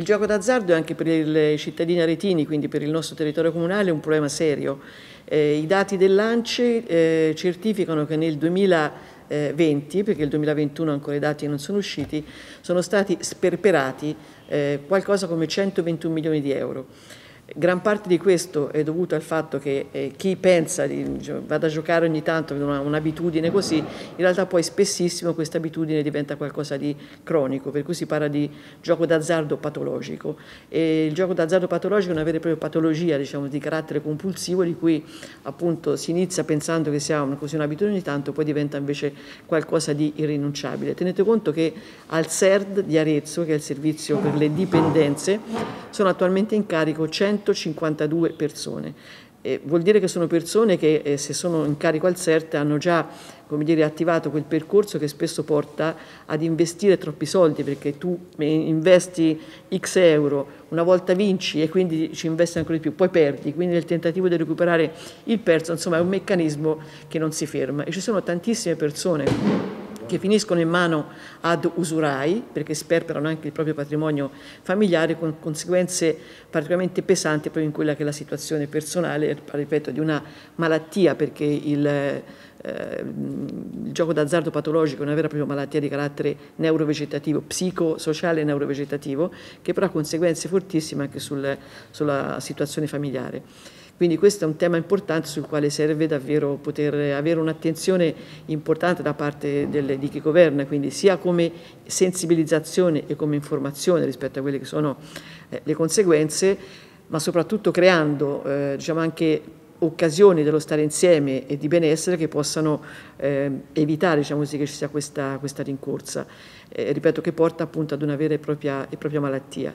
Il gioco d'azzardo è anche per i cittadini aretini, quindi per il nostro territorio comunale, un problema serio. Eh, I dati dell'ANCE eh, certificano che nel 2020, perché il 2021 ancora i dati non sono usciti, sono stati sperperati eh, qualcosa come 121 milioni di euro. Gran parte di questo è dovuto al fatto che eh, chi pensa di diciamo, vada a giocare ogni tanto un'abitudine così, in realtà poi spessissimo questa abitudine diventa qualcosa di cronico, per cui si parla di gioco d'azzardo patologico. E il gioco d'azzardo patologico è una vera e propria patologia diciamo, di carattere compulsivo di cui appunto si inizia pensando che sia una, così un'abitudine ogni tanto, poi diventa invece qualcosa di irrinunciabile. Tenete conto che al SERD di Arezzo, che è il servizio per le dipendenze, sono attualmente in carico 152 persone. Eh, vuol dire che sono persone che eh, se sono in carico al CERT hanno già dire, attivato quel percorso che spesso porta ad investire troppi soldi perché tu eh, investi x euro, una volta vinci e quindi ci investi ancora di più, poi perdi, quindi nel tentativo di recuperare il perso insomma è un meccanismo che non si ferma e ci sono tantissime persone che finiscono in mano ad usurai, perché sperperano anche il proprio patrimonio familiare con conseguenze particolarmente pesanti proprio in quella che è la situazione personale, ripeto, di una malattia, perché il, eh, il gioco d'azzardo patologico è una vera e propria malattia di carattere neurovegetativo, psicosociale e neurovegetativo, che però ha conseguenze fortissime anche sul, sulla situazione familiare. Quindi questo è un tema importante sul quale serve davvero poter avere un'attenzione importante da parte delle, di chi governa, quindi sia come sensibilizzazione e come informazione rispetto a quelle che sono eh, le conseguenze, ma soprattutto creando eh, diciamo anche occasioni dello stare insieme e di benessere che possano eh, evitare diciamo così, che ci sia questa, questa rincorsa, eh, ripeto, che porta appunto ad una vera e propria, e propria malattia.